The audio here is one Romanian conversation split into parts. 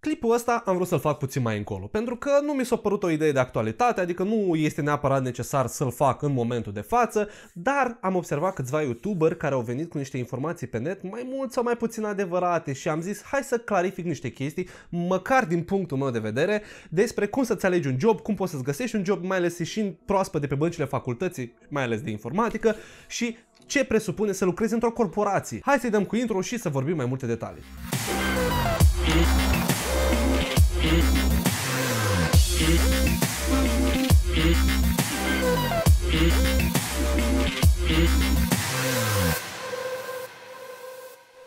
Clipul ăsta am vrut să-l fac puțin mai încolo, pentru că nu mi s-a părut o idee de actualitate, adică nu este neapărat necesar să-l fac în momentul de față, dar am observat câțiva youtuberi care au venit cu niște informații pe net mai mult sau mai puțin adevărate și am zis hai să clarific niște chestii, măcar din punctul meu de vedere, despre cum să-ți alegi un job, cum poți să-ți găsești un job, mai ales și proaspăt de pe băncile facultății, mai ales de informatică și ce presupune să lucrezi într-o corporație. Hai să-i dăm cu intro și să vorbim mai multe detalii.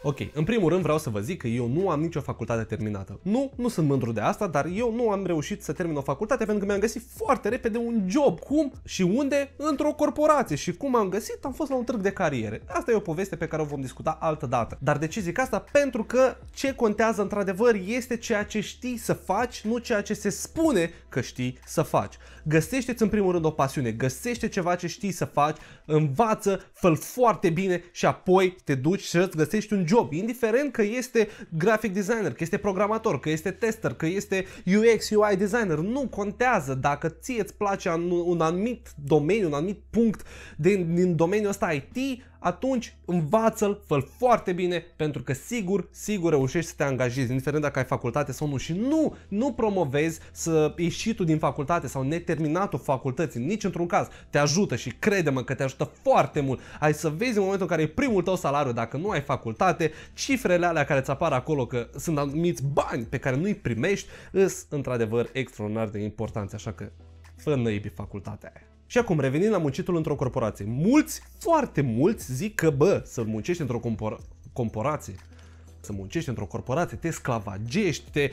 Ok, în primul rând vreau să vă zic că eu nu am nicio facultate terminată. Nu, nu sunt mândru de asta, dar eu nu am reușit să termin o facultate pentru că mi-am găsit foarte repede un job. Cum și unde? Într-o corporație. Și cum am găsit? Am fost la un târg de cariere. Asta e o poveste pe care o vom discuta altă dată. Dar de ce zic asta? Pentru că ce contează într-adevăr este ceea ce știi să faci, nu ceea ce se spune că știi să faci. Găsește-ți în primul rând o pasiune, găsește ceva ce știi să faci, învață, fă foarte bine și apoi te duci să găsești un job job, indiferent că este graphic designer, că este programator, că este tester, că este UX, UI designer, nu contează dacă ție îți place un anumit domeniu, un anumit punct din, din domeniul ăsta IT, atunci învață-l, fă foarte bine, pentru că sigur, sigur reușești să te angajezi, indiferent dacă ai facultate sau nu. Și nu, nu promovezi să ieși tu din facultate sau neterminatul facultății, nici într-un caz. Te ajută și crede-mă că te ajută foarte mult. Ai să vezi în momentul în care e primul tău salariu, dacă nu ai facultate, cifrele alea care îți apar acolo că sunt anumiți bani pe care nu-i primești, sunt într-adevăr extraordinar de importanți, așa că fă năibii facultatea aia. Și acum, revenind la muncitul într-o corporație. Mulți, foarte mulți zic că, bă, să muncești într-o corporație, să muncești într-o corporație, te sclavagești, te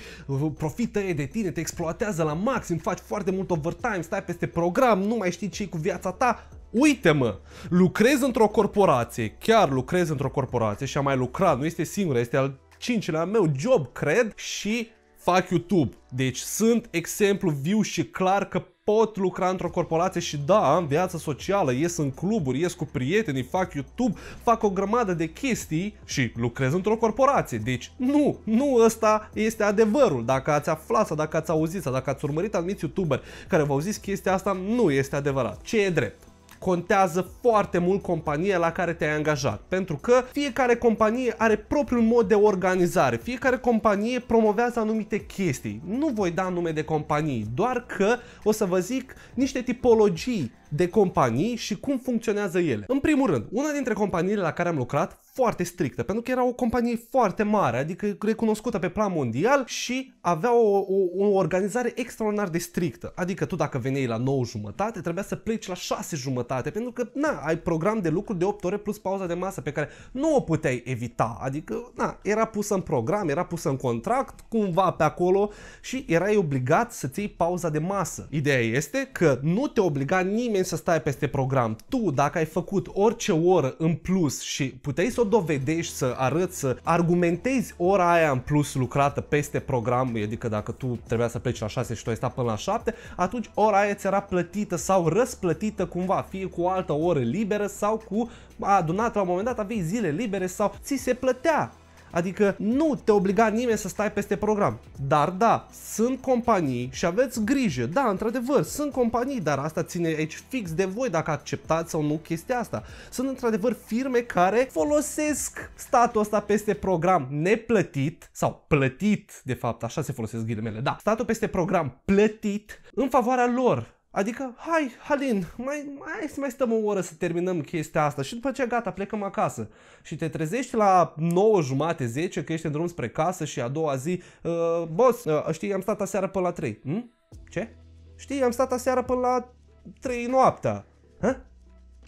profită de tine, te exploatează la maxim, faci foarte mult overtime, stai peste program, nu mai știi ce cu viața ta. Uite-mă, lucrez într-o corporație, chiar lucrez într-o corporație și am mai lucrat, nu este singura, este al cincilea meu job, cred, și fac YouTube. Deci sunt exemplu viu și clar că pot lucra într-o corporație și da, am viață socială, ies în cluburi, ies cu prietenii, fac YouTube, fac o grămadă de chestii și lucrez într-o corporație. Deci nu, nu ăsta este adevărul. Dacă ați aflat sau dacă ați auzit sau dacă ați urmărit anumiți YouTuberi care v-au zis chestia asta, nu este adevărat. Ce e drept? contează foarte mult compania la care te-ai angajat. Pentru că fiecare companie are propriul mod de organizare, fiecare companie promovează anumite chestii. Nu voi da nume de companii, doar că o să vă zic niște tipologii de companii și cum funcționează ele. În primul rând, una dintre companiile la care am lucrat, foarte strictă, pentru că era o companie foarte mare, adică recunoscută pe plan mondial și avea o, o, o organizare extraordinar de strictă. Adică tu dacă veneai la 9 jumătate, trebuia să pleci la 6 jumătate, pentru că na, ai program de lucru de 8 ore plus pauza de masă pe care nu o puteai evita. Adică na, era pusă în program, era pusă în contract, cumva pe acolo și erai obligat să-ți iei pauza de masă. Ideea este că nu te obliga nimeni nimeni să stai peste program. Tu, dacă ai făcut orice oră în plus și puteai să o dovedești, să arăți, să argumentezi ora aia în plus lucrată peste program, adică dacă tu trebuia să pleci la 6 și tu ai stat până la 7, atunci ora aia ți era plătită sau răsplătită cumva, fie cu o altă oră liberă sau cu adunat la un moment dat, aveai zile libere sau ți se plătea Adică nu te obliga nimeni să stai peste program. Dar da, sunt companii și aveți grijă. Da, într-adevăr, sunt companii, dar asta ține aici fix de voi dacă acceptați sau nu chestia asta. Sunt într-adevăr firme care folosesc statul ăsta peste program neplătit sau plătit, de fapt, așa se folosesc ghilimele, da, statul peste program plătit în favoarea lor Adică, hai, Halin, mai, mai, să mai stăm o oră să terminăm chestia asta și după ce gata, plecăm acasă. Și te trezești la 9 jumate, 10, că ești în drum spre casă și a doua zi, uh, boss, uh, știi, am stat aseară până la 3. Hm? Ce? Știi, am stat aseară până la 3 noaptea. Hă?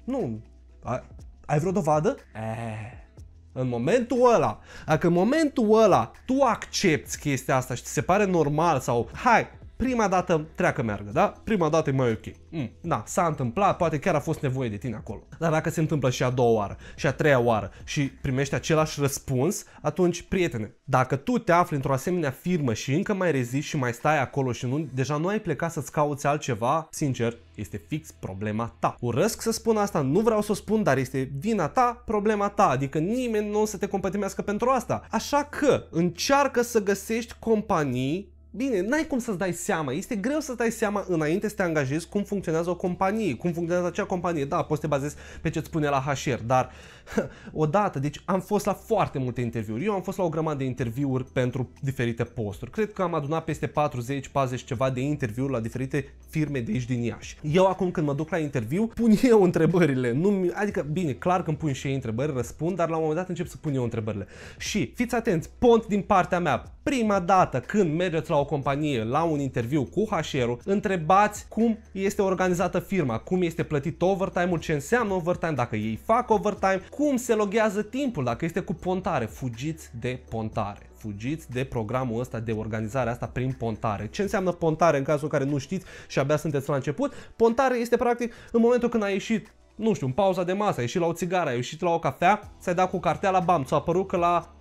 Nu. A, ai vreo dovadă? Eee. Eh, în momentul ăla, dacă în momentul ăla tu accepti chestia asta și ți se pare normal sau hai, prima dată treacă meargă, da? Prima dată e mai ok. Mm. Da, s-a întâmplat, poate chiar a fost nevoie de tine acolo. Dar dacă se întâmplă și a doua oară, și a treia oară și primești același răspuns, atunci, prietene, dacă tu te afli într-o asemenea firmă și încă mai reziști și mai stai acolo și nu, deja nu ai plecat să-ți cauți altceva, sincer, este fix problema ta. Urăsc să spun asta, nu vreau să o spun, dar este vina ta, problema ta, adică nimeni nu o să te compătimească pentru asta. Așa că încearcă să găsești companii Bine, n-ai cum să-ți dai seama. Este greu să-ți dai seama înainte să te angajezi cum funcționează o companie, cum funcționează acea companie. Da, poți să te bazezi pe ce-ți spune la HR, dar odată, deci am fost la foarte multe interviuri. Eu am fost la o grămadă de interviuri pentru diferite posturi. Cred că am adunat peste 40, 40 ceva de interviuri la diferite firme de aici din Iași. Eu acum când mă duc la interviu, pun eu întrebările. Nu, adică, bine, clar când pun și ei întrebări, răspund, dar la un moment dat încep să pun eu întrebările. Și fiți atenți, pont din partea mea. Prima dată când mergeți la o companie la un interviu cu hr întrebați cum este organizată firma, cum este plătit overtime-ul, ce înseamnă overtime, dacă ei fac overtime, cum se loghează timpul, dacă este cu pontare, fugiți de pontare fugiți de programul ăsta, de organizarea asta prin pontare. Ce înseamnă pontare în cazul în care nu știți și abia sunteți la început? Pontare este practic în momentul când a ieșit nu știu, în pauza de masă, ai ieșit la o țigară, ai ieșit la o cafea, ți-ai dat cu cartea la bam, ți-a apărut că la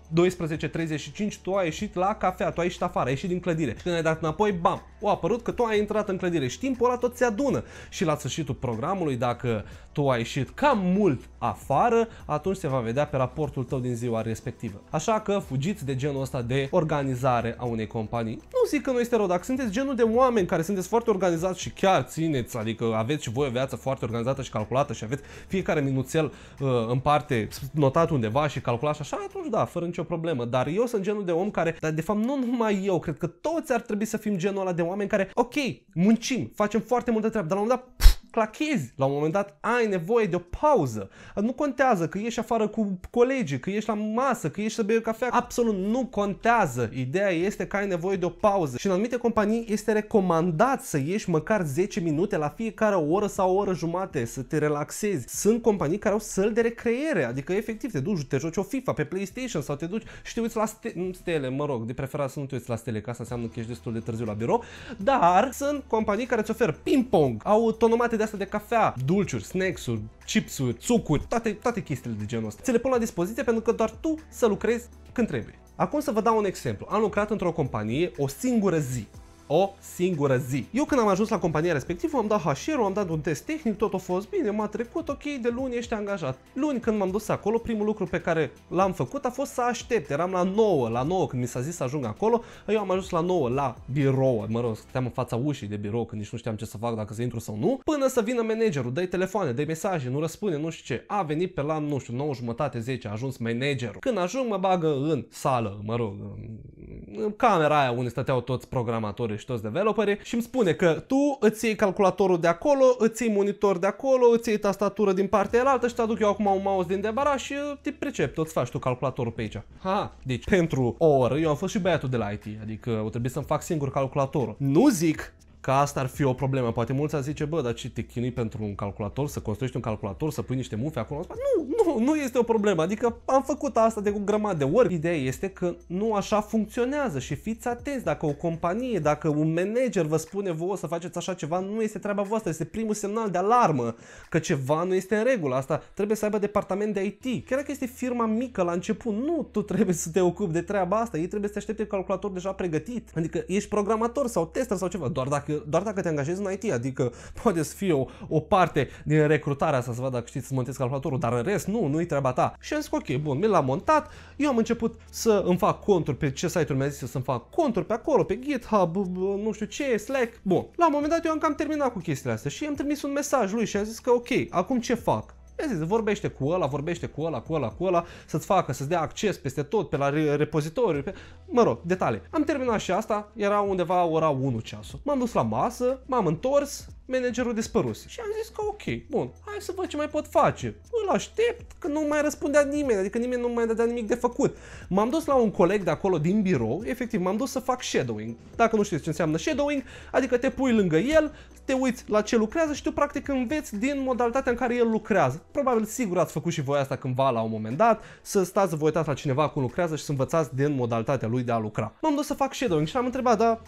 12.35 tu ai ieșit la cafea, tu ai ieșit afară, ai ieșit din clădire. Și când ai dat înapoi, bam, o apărut că tu ai intrat în clădire și timpul ăla tot se adună. Și la sfârșitul programului, dacă tu ai ieșit cam mult afară, atunci se va vedea pe raportul tău din ziua respectivă. Așa că fugiți de genul ăsta de organizare a unei companii. Nu zic că nu este rău, dacă sunteți genul de oameni care sunteți foarte organizați și chiar țineți, adică aveți și voi o viață foarte organizată și calculată și aveți fiecare minuțel uh, în parte notat undeva și calculat și așa, atunci da, fără nicio nicio problemă, dar eu sunt genul de om care, dar de fapt nu numai eu, cred că toți ar trebui să fim genul ăla de oameni care, ok, muncim, facem foarte multe treabă, dar la un moment dat, pf, clachezi. La un moment dat ai nevoie de o pauză. Nu contează că ești afară cu colegii, că ești la masă, că ești să bei cafea. Absolut nu contează. Ideea este că ai nevoie de o pauză. Și în anumite companii este recomandat să ieși măcar 10 minute la fiecare oră sau o oră jumate să te relaxezi. Sunt companii care au săli de recreere, adică efectiv te duci, te joci o FIFA pe PlayStation sau te duci și te uiți la ste- stele, mă rog, de preferat să nu te uiți la stele, că asta înseamnă că ești destul de târziu la birou, dar sunt companii care îți oferă ping-pong, au tonomate de asta de cafea, dulciuri, snacks-uri, chipsuri, sucuri, toate, toate chestiile de genul ăsta. Ți le pun la dispoziție pentru că doar tu să lucrezi când trebuie. Acum să vă dau un exemplu. Am lucrat într-o companie o singură zi o singură zi. Eu când am ajuns la compania respectivă, am dat hr am dat un test tehnic, tot a fost bine, m-a trecut, ok, de luni ești angajat. Luni când m-am dus acolo, primul lucru pe care l-am făcut a fost să aștept. Eram la 9, la 9 când mi s-a zis să ajung acolo, eu am ajuns la 9 la birou, mă rog, stăteam în fața ușii de birou, când nici nu știam ce să fac, dacă să intru sau nu, până să vină managerul, dai telefoane, dai mesaje, nu răspunde, nu știu ce. A venit pe la, nu știu, 9 jumătate, 10, a ajuns managerul. Când ajung, mă bagă în sală, mă rog, în camera aia unde stăteau toți programatorii și toți developerii și îmi spune că tu îți iei calculatorul de acolo, îți iei monitor de acolo, îți iei tastatură din partea elaltă și te aduc eu acum un mouse din debara și te pricep, tot faci tu calculatorul pe aici. Ha, deci pentru o oră eu am fost și băiatul de la IT, adică o trebuie să-mi fac singur calculatorul. Nu zic că asta ar fi o problemă. Poate mulți ar zice, bă, dar ce te chinui pentru un calculator, să construiești un calculator, să pui niște mufe acolo? Nu, nu, nu este o problemă. Adică am făcut asta de o grămadă de ori. Ideea este că nu așa funcționează și fiți atenți. Dacă o companie, dacă un manager vă spune vouă să faceți așa ceva, nu este treaba voastră. Este primul semnal de alarmă că ceva nu este în regulă. Asta trebuie să aibă departament de IT. Chiar dacă este firma mică la început, nu tu trebuie să te ocupi de treaba asta. Ei trebuie să te aștepte calculator deja pregătit. Adică ești programator sau tester sau ceva. Doar dacă dacă, doar dacă te angajezi în IT, adică poate să fie o, o parte din recrutarea asta să vadă dacă știți să montezi calculatorul, dar în rest nu, nu-i treaba ta. Și am zis, ok, bun, mi l-am montat, eu am început să îmi fac conturi pe ce site-uri mi-a zis să-mi fac conturi pe acolo, pe GitHub, nu știu ce, Slack. Bun, la un moment dat eu am cam terminat cu chestiile astea și am trimis un mesaj lui și a zis că ok, acum ce fac? Vezi, vorbește cu ăla, vorbește cu ăla, cu ăla, cu ăla, să-ți facă, să-ți dea acces peste tot, pe la repozitoriu, pe... mă rog, detalii. Am terminat și asta, era undeva ora 1 ceasul. M-am dus la masă, m-am întors, managerul dispăruse. Și am zis că ok, bun, hai să văd ce mai pot face. Îl aștept că nu mai răspundea nimeni, adică nimeni nu mai dădea nimic de făcut. M-am dus la un coleg de acolo din birou, efectiv m-am dus să fac shadowing. Dacă nu știți ce înseamnă shadowing, adică te pui lângă el, te uiți la ce lucrează și tu practic înveți din modalitatea în care el lucrează. Probabil sigur ați făcut și voi asta cândva la un moment dat, să stați să vă uitați la cineva cum lucrează și să învățați din modalitatea lui de a lucra. M-am dus să fac shadowing și am întrebat, da,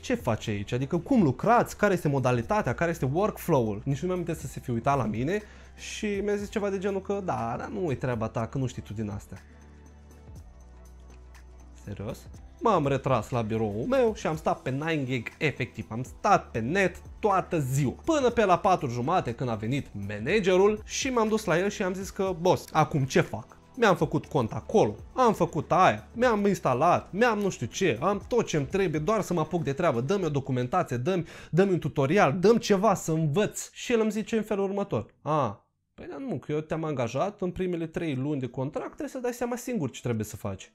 ce face aici? Adică cum lucrați? Care este modalitatea? Care este workflow-ul? Nici nu mi-am să se fi uitat la mine și mi-a zis ceva de genul că da, dar nu e treaba ta, că nu știi tu din astea. Serios? M-am retras la biroul meu și am stat pe 9 gig efectiv, am stat pe net toată ziua. Până pe la 4 jumate când a venit managerul și m-am dus la el și am zis că boss, acum ce fac? mi-am făcut cont acolo, am făcut aia, mi-am instalat, mi-am nu știu ce, am tot ce-mi trebuie, doar să mă apuc de treabă, dă-mi o documentație, dă-mi, dă un tutorial, dă ceva să învăț. Și el îmi zice în felul următor, a, păi da, nu, că eu te-am angajat în primele trei luni de contract, trebuie să dai seama singur ce trebuie să faci.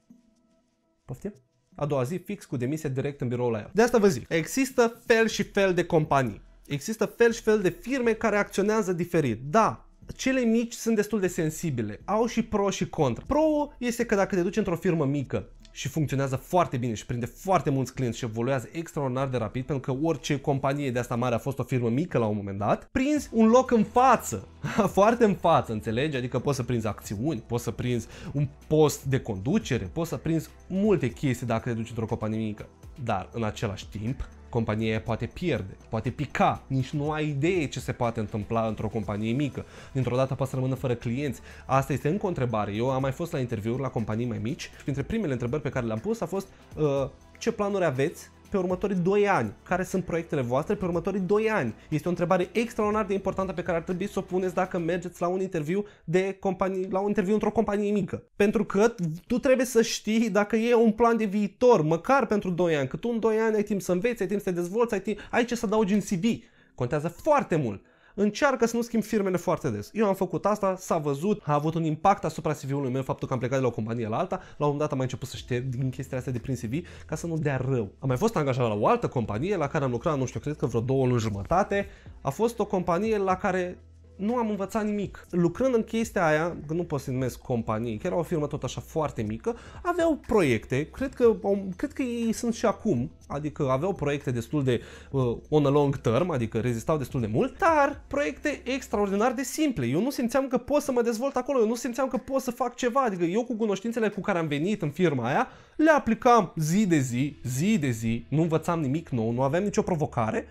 Poftim? A doua zi fix cu demisia direct în biroul la el. De asta vă zic, există fel și fel de companii. Există fel și fel de firme care acționează diferit. Da, cele mici sunt destul de sensibile, au și pro și contra. pro este că dacă te duci într-o firmă mică și funcționează foarte bine și prinde foarte mulți clienți și evoluează extraordinar de rapid, pentru că orice companie de asta mare a fost o firmă mică la un moment dat, prinzi un loc în față, foarte în față, înțelegi? Adică poți să prinzi acțiuni, poți să prinzi un post de conducere, poți să prinzi multe chestii dacă te duci într-o companie mică. Dar în același timp, compania aia poate pierde, poate pica, nici nu ai idee ce se poate întâmpla într-o companie mică. Dintr-o dată poate să rămână fără clienți. Asta este încă o întrebare. Eu am mai fost la interviuri la companii mai mici și printre primele întrebări pe care le-am pus a fost uh, ce planuri aveți pe următorii 2 ani? Care sunt proiectele voastre pe următorii 2 ani? Este o întrebare extraordinar de importantă pe care ar trebui să o puneți dacă mergeți la un interviu de companie, la un interviu într-o companie mică. Pentru că tu trebuie să știi dacă e un plan de viitor, măcar pentru 2 ani, că tu în 2 ani ai timp să înveți, ai timp să te dezvolți, ai, timp, ai ce să adaugi în CV. Contează foarte mult încearcă să nu schimb firmele foarte des. Eu am făcut asta, s-a văzut, a avut un impact asupra CV-ului meu faptul că am plecat de la o companie la alta, la un moment dat am mai început să șterg din chestiile asta de prin CV ca să nu dea rău. Am mai fost angajat la o altă companie la care am lucrat, nu știu, cred că vreo două luni jumătate. A fost o companie la care nu am învățat nimic. Lucrând în chestia aia, nu pot să numesc companie, că era o firmă tot așa foarte mică, aveau proiecte, cred că, cred că ei sunt și acum, adică aveau proiecte destul de uh, on a long term, adică rezistau destul de mult, dar proiecte extraordinar de simple. Eu nu simțeam că pot să mă dezvolt acolo, eu nu simțeam că pot să fac ceva, adică eu cu cunoștințele cu care am venit în firma aia, le aplicam zi de zi, zi de zi, nu învățam nimic nou, nu aveam nicio provocare,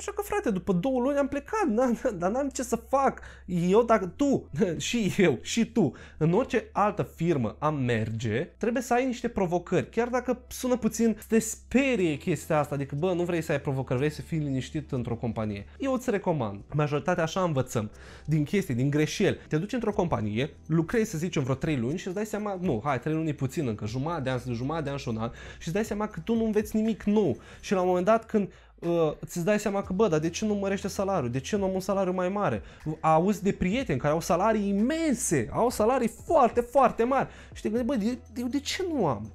și așa că, frate, după două luni am plecat, n-am, dar n-am ce să fac. Eu, dacă tu, și eu, și tu, în orice altă firmă am merge, trebuie să ai niște provocări. Chiar dacă sună puțin, te sperie chestia asta, adică, bă, nu vrei să ai provocări, vrei să fii liniștit într-o companie. Eu îți recomand. Majoritatea așa învățăm, din chestii, din greșeli. Te duci într-o companie, lucrezi, să zicem, vreo 3 luni și îți dai seama, nu, hai, 3 luni e puțin încă, jumătate de an, jumătate de an și un an, și îți dai seama că tu nu înveți nimic nou. Și la un moment dat, când îți uh, dai seama că, bă, dar de ce nu mărește salariul? De ce nu am un salariu mai mare? Auzi de prieteni care au salarii imense, au salarii foarte, foarte mari. Și te gândești, bă, de, de, de ce nu am?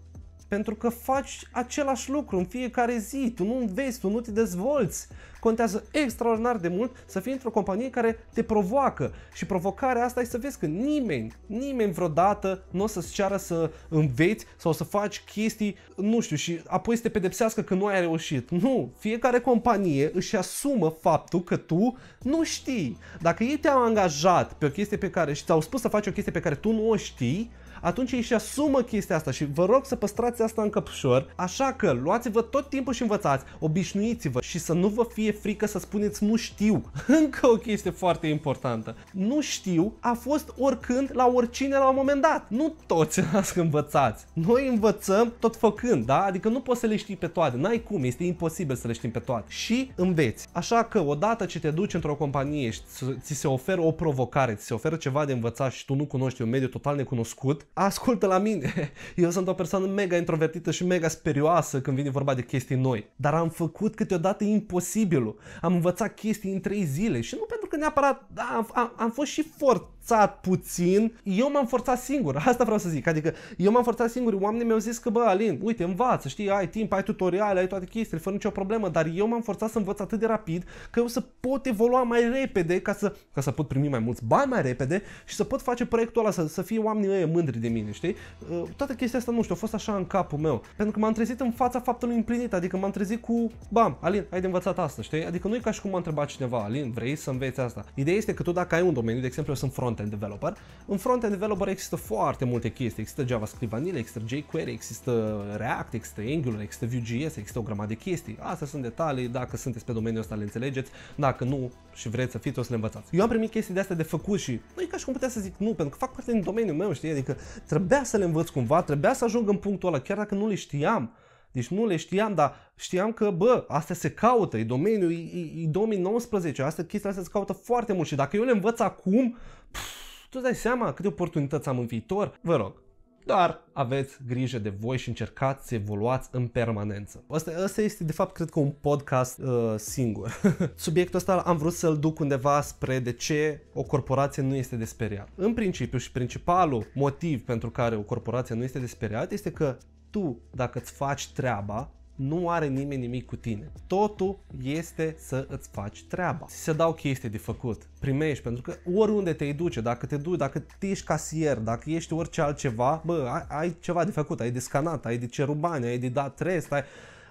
Pentru că faci același lucru în fiecare zi, tu nu înveți, tu nu te dezvolți, contează extraordinar de mult să fii într-o companie care te provoacă și provocarea asta e să vezi că nimeni, nimeni vreodată nu o să-ți ceară să înveți sau să faci chestii, nu știu, și apoi să te pedepsească că nu ai reușit. Nu, fiecare companie își asumă faptul că tu nu știi. Dacă ei te-au angajat pe o chestie pe care și ți-au spus să faci o chestie pe care tu nu o știi, atunci și asumă chestia asta și vă rog să păstrați asta în căpșor, așa că luați-vă tot timpul și învățați, obișnuiți-vă și să nu vă fie frică să spuneți nu știu. Încă o chestie foarte importantă. Nu știu a fost oricând la oricine la un moment dat. Nu toți ați învățați. Noi învățăm tot făcând, da? Adică nu poți să le știi pe toate, n-ai cum, este imposibil să le știm pe toate. Și înveți. Așa că odată ce te duci într-o companie și ți se oferă o provocare, ți se oferă ceva de învățat și tu nu cunoști un mediu total necunoscut, ascultă la mine. Eu sunt o persoană mega introvertită și mega sperioasă când vine vorba de chestii noi. Dar am făcut câteodată imposibilul. Am învățat chestii în trei zile și nu pentru că neapărat da, am, am, am fost și forțat puțin. Eu m-am forțat singur, asta vreau să zic. Adică eu m-am forțat singur. Oamenii mi-au zis că, bă, Alin, uite, învață, știi, ai timp, ai tutoriale, ai toate chestiile, fără nicio problemă. Dar eu m-am forțat să învăț atât de rapid că eu să pot evolua mai repede ca să, ca să pot primi mai mulți bani mai repede și să pot face proiectul ăla, să, să fie oamenii ăia mândri de mine, știi? Uh, Toată chestia asta, nu știu, a fost așa în capul meu. Pentru că m-am trezit în fața faptului împlinit, adică m-am trezit cu, bam, Alin, ai de învățat asta, știi? Adică nu e ca și cum m-a întrebat cineva, Alin, vrei să înveți chestia asta. Ideea este că tu dacă ai un domeniu, de exemplu eu sunt front-end developer, în front-end developer există foarte multe chestii, există JavaScript Vanilla, există jQuery, există React, există Angular, există Vue.js, există o grămadă de chestii. Astea sunt detalii, dacă sunteți pe domeniul ăsta le înțelegeți, dacă nu și vreți să fiți, o să le învățați. Eu am primit chestii de astea de făcut și nu e ca și cum putea să zic nu, pentru că fac parte din domeniul meu, știi, adică trebuia să le învăț cumva, trebuia să ajung în punctul ăla, chiar dacă nu le știam, deci nu le știam, dar știam că, bă, astea se caută, e domeniul, e, e 2019, astea, chestia asta se caută foarte mult și dacă eu le învăț acum, pf, tu dai seama câte oportunități am în viitor? Vă rog, dar aveți grijă de voi și încercați să evoluați în permanență. Asta, asta este, de fapt, cred că un podcast uh, singur. Subiectul ăsta am vrut să-l duc undeva spre de ce o corporație nu este desperiată. În principiu și principalul motiv pentru care o corporație nu este desperiată este că tu, dacă îți faci treaba, nu are nimeni nimic cu tine. Totul este să îți faci treaba. Ți se dau chestii de făcut, primești, pentru că oriunde te duce, dacă te duci, dacă ești casier, dacă ești orice altceva, bă, ai, ai ceva de făcut, ai de scanat, ai de cerut bani, ai de dat rest, ai,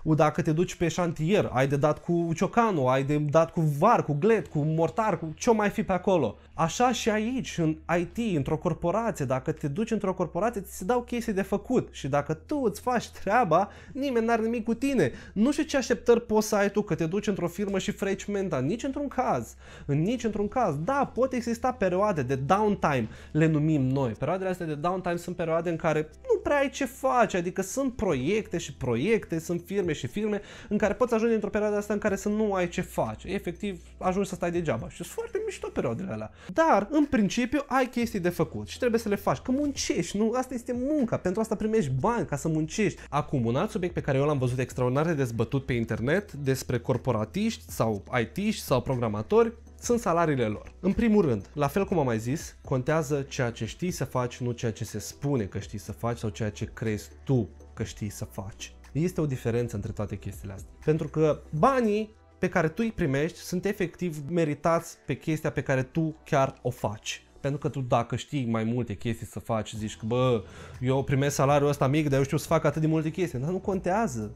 dacă te duci pe șantier, ai de dat cu ciocanul, ai de dat cu var, cu glet, cu mortar, cu ce mai fi pe acolo. Așa și aici, în IT, într-o corporație, dacă te duci într-o corporație, ți se dau chestii de făcut și dacă tu îți faci treaba, nimeni n-are nimic cu tine. Nu știu ce așteptări poți să ai tu că te duci într-o firmă și freci menta, nici într-un caz, nici într-un caz. Da, pot exista perioade de downtime, le numim noi. Perioadele astea de downtime sunt perioade în care nu prea ai ce faci, adică sunt proiecte și proiecte, sunt firme filme și filme în care poți ajunge într-o perioadă asta în care să nu ai ce faci. Efectiv, ajungi să stai degeaba și sunt foarte mișto perioadele alea. Dar, în principiu, ai chestii de făcut și trebuie să le faci, că muncești, nu? Asta este munca, pentru asta primești bani ca să muncești. Acum, un alt subiect pe care eu l-am văzut extraordinar de dezbătut pe internet despre corporatiști sau it sau programatori, sunt salariile lor. În primul rând, la fel cum am mai zis, contează ceea ce știi să faci, nu ceea ce se spune că știi să faci sau ceea ce crezi tu că știi să faci. Este o diferență între toate chestiile astea. Pentru că banii pe care tu îi primești sunt efectiv meritați pe chestia pe care tu chiar o faci. Pentru că tu dacă știi mai multe chestii să faci, zici că bă, eu primesc salariul ăsta mic, dar eu știu să fac atât de multe chestii. Dar nu contează.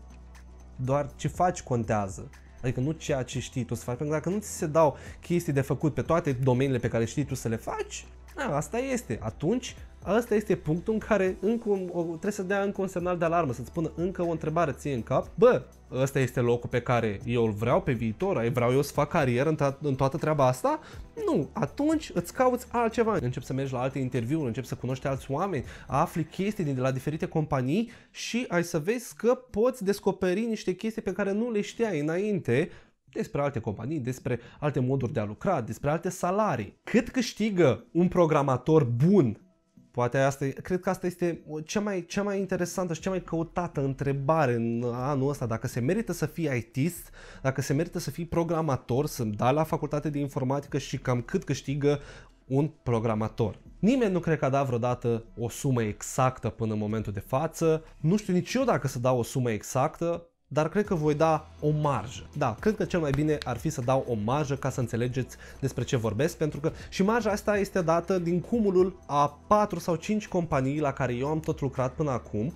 Doar ce faci contează. Adică nu ceea ce știi tu să faci, pentru că dacă nu ți se dau chestii de făcut pe toate domeniile pe care știi tu să le faci, na, asta este. Atunci Asta este punctul în care încă o, trebuie să dea încă un semnal de alarmă, să-ți spună încă o întrebare ție în cap. Bă, ăsta este locul pe care eu îl vreau pe viitor, vreau eu să fac carieră în, ta- în toată treaba asta? Nu, atunci îți cauți altceva. Începi să mergi la alte interviuri, începi să cunoști alți oameni, afli chestii din de la diferite companii și ai să vezi că poți descoperi niște chestii pe care nu le știai înainte despre alte companii, despre alte moduri de a lucra, despre alte salarii. Cât câștigă un programator bun Poate asta, cred că asta este uh, cea mai, cea mai interesantă și cea mai căutată întrebare în anul ăsta. Dacă se merită să fii ITist, dacă se merită să fii programator, să da la facultate de informatică și cam cât câștigă un programator. Nimeni nu cred că a dat vreodată o sumă exactă până în momentul de față. Nu știu nici eu dacă să dau o sumă exactă, dar cred că voi da o marjă. Da, cred că cel mai bine ar fi să dau o marjă ca să înțelegeți despre ce vorbesc, pentru că și marja asta este dată din cumulul a 4 sau 5 companii la care eu am tot lucrat până acum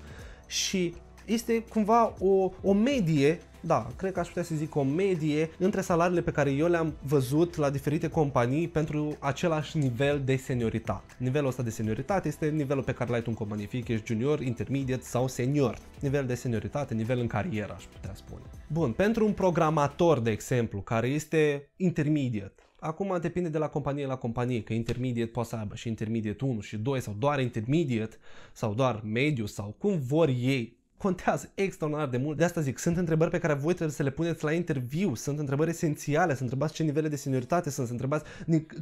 și este cumva o, o medie da, cred că aș putea să zic o medie între salariile pe care eu le-am văzut la diferite companii pentru același nivel de senioritate. Nivelul ăsta de senioritate este nivelul pe care l-ai tu în companie, fie că ești junior, intermediate sau senior. Nivel de senioritate, nivel în carieră, aș putea spune. Bun, pentru un programator, de exemplu, care este intermediate, Acum depinde de la companie la companie, că intermediate poate să aibă și intermediate 1 și 2 sau doar intermediate sau doar mediu sau cum vor ei contează extraordinar de mult. De asta zic, sunt întrebări pe care voi trebuie să le puneți la interviu, sunt întrebări esențiale, să întrebați ce nivele de senioritate sunt, să întrebați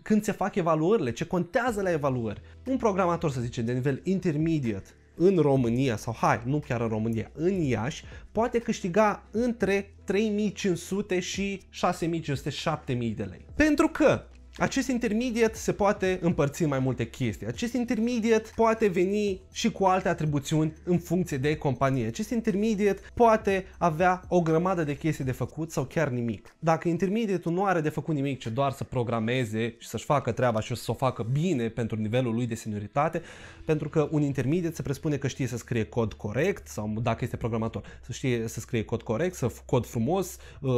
când se fac evaluările, ce contează la evaluări. Un programator, să zicem, de nivel intermediate, în România sau hai, nu chiar în România, în Iași, poate câștiga între 3500 și 6500-7000 de lei. Pentru că acest intermediat se poate împărți în mai multe chestii. Acest intermediat poate veni și cu alte atribuțiuni în funcție de companie. Acest intermediat poate avea o grămadă de chestii de făcut sau chiar nimic. Dacă intermediatul nu are de făcut nimic, ci doar să programeze și să-și facă treaba și să o facă bine pentru nivelul lui de senioritate, pentru că un intermediat se presupune că știe să scrie cod corect sau dacă este programator, să știe să scrie cod corect, să cod frumos, uh,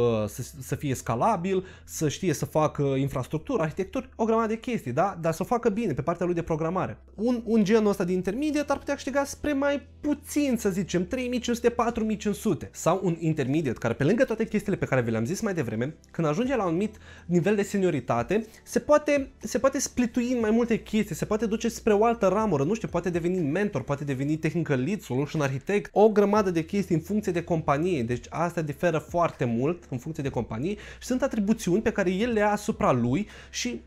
să fie scalabil, să știe să facă infrastructura arhitecturi, o grămadă de chestii, da? Dar să o facă bine pe partea lui de programare. Un, un genul ăsta de intermediate ar putea câștiga spre mai puțin, să zicem, 3500-4500. Sau un intermediate care, pe lângă toate chestiile pe care vi le-am zis mai devreme, când ajunge la un anumit nivel de senioritate, se poate, se poate splitui în mai multe chestii, se poate duce spre o altă ramură, nu știu, poate deveni mentor, poate deveni technical lead, solution architect, o grămadă de chestii în funcție de companie. Deci asta diferă foarte mult în funcție de companie și sunt atribuțiuni pe care el le ia asupra lui și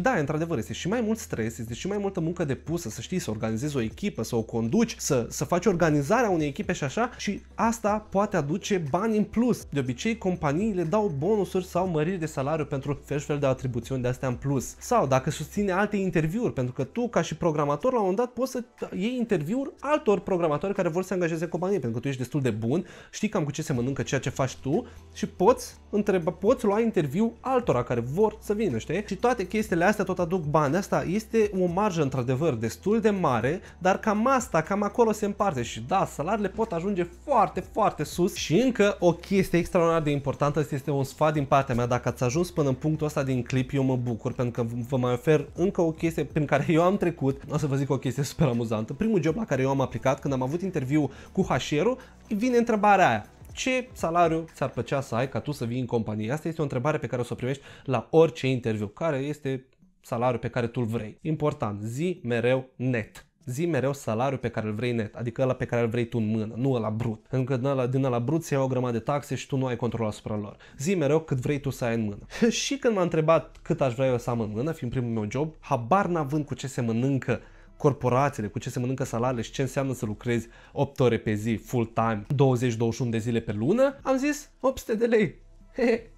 da, într-adevăr, este și mai mult stres, este și mai multă muncă depusă, să știi, să organizezi o echipă, să o conduci, să, să faci organizarea unei echipe și așa și asta poate aduce bani în plus. De obicei, companiile dau bonusuri sau măriri de salariu pentru fel și fel de atribuțiuni de astea în plus. Sau dacă susține alte interviuri, pentru că tu, ca și programator, la un moment dat poți să iei interviuri altor programatori care vor să angajeze companie, pentru că tu ești destul de bun, știi cam cu ce se mănâncă ceea ce faci tu și poți, întreba, poți lua interviu altora care vor să vină, știi? și toate chestiile astea tot aduc bani. De asta este o marjă într-adevăr destul de mare, dar cam asta, cam acolo se împarte și da, salariile pot ajunge foarte, foarte sus și încă o chestie extraordinar de importantă, asta este un sfat din partea mea, dacă ați ajuns până în punctul ăsta din clip, eu mă bucur pentru că vă mai ofer încă o chestie prin care eu am trecut, o să vă zic o chestie super amuzantă. Primul job la care eu am aplicat, când am avut interviu cu HR-ul, vine întrebarea aia ce salariu ți-ar plăcea să ai ca tu să vii în companie? Asta este o întrebare pe care o să o primești la orice interviu. Care este salariul pe care tu îl vrei? Important, zi mereu net zi mereu salariul pe care îl vrei net, adică ăla pe care îl vrei tu în mână, nu ăla brut. Încă din ăla, din ăla brut se iau o grămadă de taxe și tu nu ai control asupra lor. Zi mereu cât vrei tu să ai în mână. și când m-a întrebat cât aș vrea eu să am în mână, fiind primul meu job, habar n-având cu ce se mănâncă corporațiile, cu ce se mănâncă salariile și ce înseamnă să lucrezi 8 ore pe zi, full time, 20-21 de zile pe lună, am zis 800 de lei.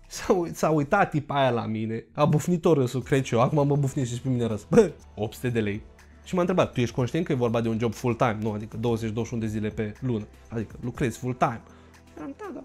S-a, uit, uitat tipa aia la mine, a bufnit o râsul, cred și eu, acum mă bufnit și pe mine râs. Bă, 800 de lei. Și m-a întrebat, tu ești conștient că e vorba de un job full-time? Nu, adică 20-21 de zile pe lună. Adică lucrezi full-time. Eram, da, da,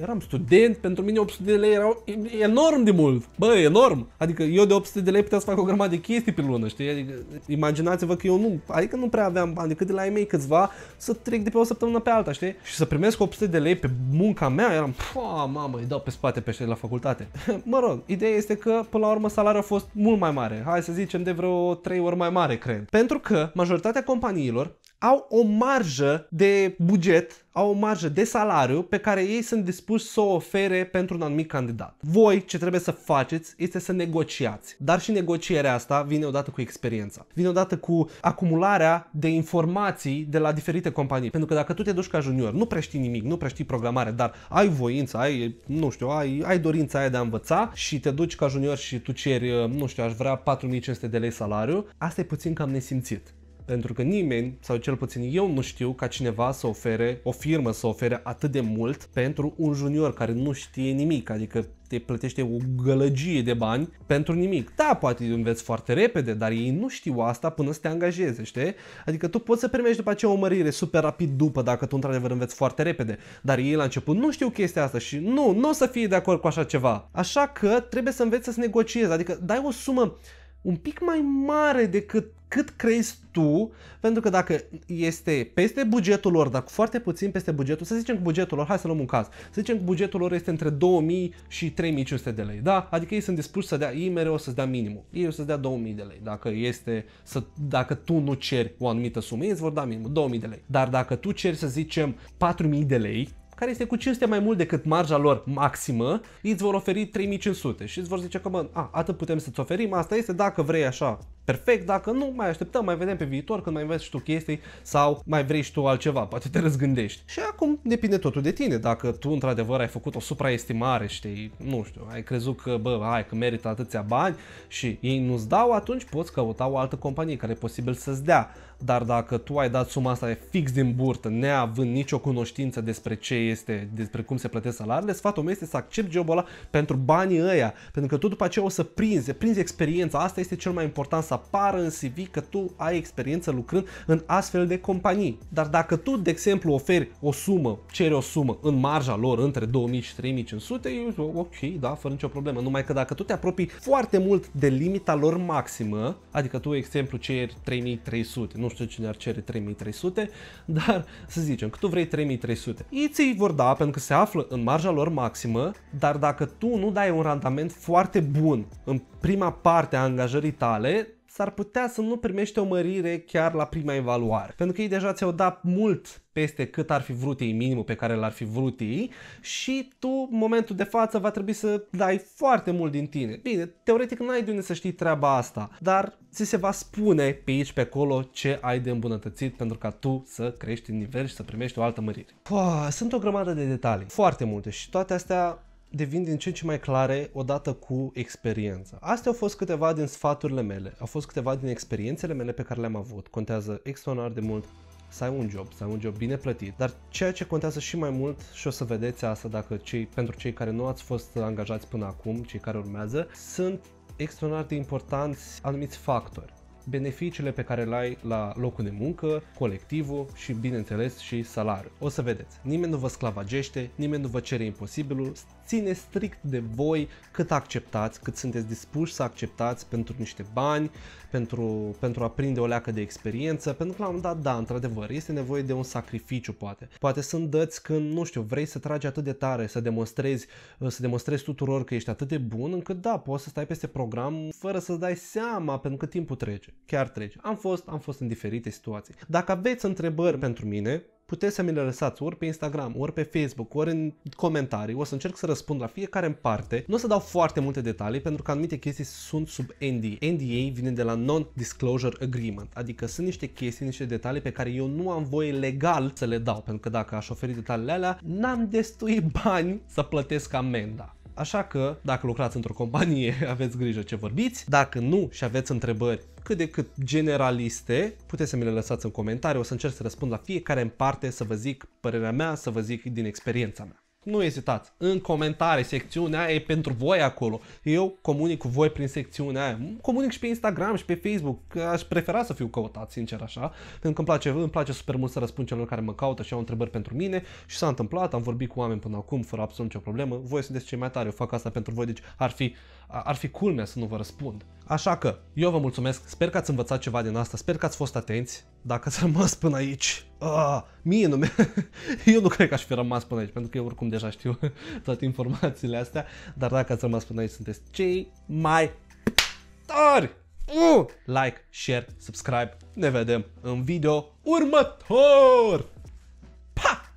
Eram student, pentru mine 800 de lei erau enorm de mult. Bă, enorm. Adică eu de 800 de lei puteam să fac o grămadă de chestii pe lună, știi? Adică imaginați-vă că eu nu, adică nu prea aveam bani decât de la ei mei câțiva să trec de pe o săptămână pe alta, știi? Și să primesc 800 de lei pe munca mea, eram, pua, mamă, îi dau pe spate pe la facultate. mă rog, ideea este că până la urmă salariul a fost mult mai mare. Hai să zicem de vreo 3 ori mai mare, cred. Pentru că majoritatea companiilor au o marjă de buget, au o marjă de salariu pe care ei sunt dispuși să o ofere pentru un anumit candidat. Voi ce trebuie să faceți este să negociați, dar și negocierea asta vine odată cu experiența, vine odată cu acumularea de informații de la diferite companii, pentru că dacă tu te duci ca junior, nu prea știi nimic, nu prea știi programare, dar ai voință, ai, nu știu, ai, ai dorința aia de a învăța și te duci ca junior și tu ceri, nu știu, aș vrea 4500 de lei salariu, asta e puțin cam nesimțit. Pentru că nimeni, sau cel puțin eu nu știu ca cineva să ofere, o firmă să ofere atât de mult pentru un junior care nu știe nimic, adică te plătește o gălăgie de bani pentru nimic. Da, poate înveți foarte repede, dar ei nu știu asta până să te angajeze, știi? Adică tu poți să primești după aceea o mărire super rapid după dacă tu într-adevăr înveți foarte repede, dar ei la început nu știu chestia asta și nu, nu o să fie de acord cu așa ceva. Așa că trebuie să înveți să negociezi, adică dai o sumă un pic mai mare decât cât crezi tu, pentru că dacă este peste bugetul lor, dar foarte puțin peste bugetul, să zicem că bugetul lor, hai să luăm un caz, să zicem că bugetul lor este între 2000 și 3500 de lei, da? Adică ei sunt dispuși să dea, ei mereu o să-ți dea minimul, ei o să-ți dea 2000 de lei, dacă este, să, dacă tu nu ceri o anumită sumă, ei îți vor da minimul, 2000 de lei, dar dacă tu ceri, să zicem, 4000 de lei, care este cu 500 mai mult decât marja lor maximă, îți vor oferi 3500 și îți vor zice că, mă, a, atât putem să-ți oferim, asta este, dacă vrei așa, perfect, dacă nu, mai așteptăm, mai vedem pe viitor când mai înveți și tu chestii sau mai vrei și tu altceva, poate te răzgândești. Și acum depinde totul de tine, dacă tu într-adevăr ai făcut o supraestimare, știi, nu știu, ai crezut că, bă, hai, că merită atâția bani și ei nu-ți dau, atunci poți căuta o altă companie care e posibil să-ți dea. Dar dacă tu ai dat suma asta fix din burtă, neavând nicio cunoștință despre ce este, despre cum se plătesc salariile, sfatul meu este să accept jobul ăla pentru banii ăia, pentru că tu după aceea o să prinzi, prinzi experiența, asta este cel mai important să apară în CV că tu ai experiență lucrând în astfel de companii. Dar dacă tu, de exemplu, oferi o sumă, ceri o sumă în marja lor între 2000 și 3500, eu zic, ok, da, fără nicio problemă. Numai că dacă tu te apropii foarte mult de limita lor maximă, adică tu, exemplu, ceri 3300, nu știu cine ar cere 3300, dar să zicem că tu vrei 3300. Ei ți vor da pentru că se află în marja lor maximă, dar dacă tu nu dai un randament foarte bun în prima parte a angajării tale, s-ar putea să nu primești o mărire chiar la prima evaluare. Pentru că ei deja ți-au dat mult peste cât ar fi vrut ei, minimul pe care l-ar fi vrut ei și tu, în momentul de față, va trebui să dai foarte mult din tine. Bine, teoretic n-ai de unde să știi treaba asta, dar ți se va spune pe aici, pe acolo, ce ai de îmbunătățit pentru ca tu să crești în nivel și să primești o altă mărire. Pua, sunt o grămadă de detalii, foarte multe și toate astea devin din ce în ce mai clare odată cu experiența. Astea au fost câteva din sfaturile mele, au fost câteva din experiențele mele pe care le-am avut. Contează extraordinar de mult să ai un job, să ai un job bine plătit, dar ceea ce contează și mai mult și o să vedeți asta dacă cei, pentru cei care nu ați fost angajați până acum, cei care urmează, sunt extraordinar de importanți anumiți factori beneficiile pe care le ai la locul de muncă, colectivul și, bineînțeles, și salariul. O să vedeți, nimeni nu vă sclavagește, nimeni nu vă cere imposibilul, ține strict de voi cât acceptați, cât sunteți dispuși să acceptați pentru niște bani, pentru, pentru a prinde o leacă de experiență, pentru că la un dat, da, într-adevăr, este nevoie de un sacrificiu, poate. Poate sunt dăți când, nu știu, vrei să tragi atât de tare, să demonstrezi, să demonstrezi tuturor că ești atât de bun, încât da, poți să stai peste program fără să-ți dai seama pentru cât timpul trece chiar trece. Am fost, am fost în diferite situații. Dacă aveți întrebări pentru mine, puteți să mi le lăsați ori pe Instagram, ori pe Facebook, ori în comentarii. O să încerc să răspund la fiecare în parte. Nu o să dau foarte multe detalii pentru că anumite chestii sunt sub NDA. NDA vine de la Non-Disclosure Agreement, adică sunt niște chestii, niște detalii pe care eu nu am voie legal să le dau, pentru că dacă aș oferi detaliile alea, n-am destui bani să plătesc amenda. Așa că, dacă lucrați într-o companie, aveți grijă ce vorbiți. Dacă nu și aveți întrebări cât de cât generaliste, puteți să mi le lăsați în comentarii, o să încerc să răspund la fiecare în parte, să vă zic părerea mea, să vă zic din experiența mea nu ezitați. În comentarii, secțiunea aia e pentru voi acolo. Eu comunic cu voi prin secțiunea aia. Comunic și pe Instagram și pe Facebook, că aș prefera să fiu căutat, sincer așa, pentru că îmi place, îmi place super mult să răspund celor care mă caută și au întrebări pentru mine și s-a întâmplat, am vorbit cu oameni până acum fără absolut nicio problemă. Voi sunteți cei mai tare, eu fac asta pentru voi, deci ar fi, ar fi culmea să nu vă răspund. Așa că, eu vă mulțumesc, sper că ați învățat ceva din asta, sper că ați fost atenți. Dacă ați rămas până aici, a, ah, mie nu eu nu cred că aș fi rămas până aici, pentru că eu oricum deja știu toate informațiile astea, dar dacă ați rămas până aici, sunteți cei mai tari! Uh! Like, share, subscribe, ne vedem în video următor! Pa!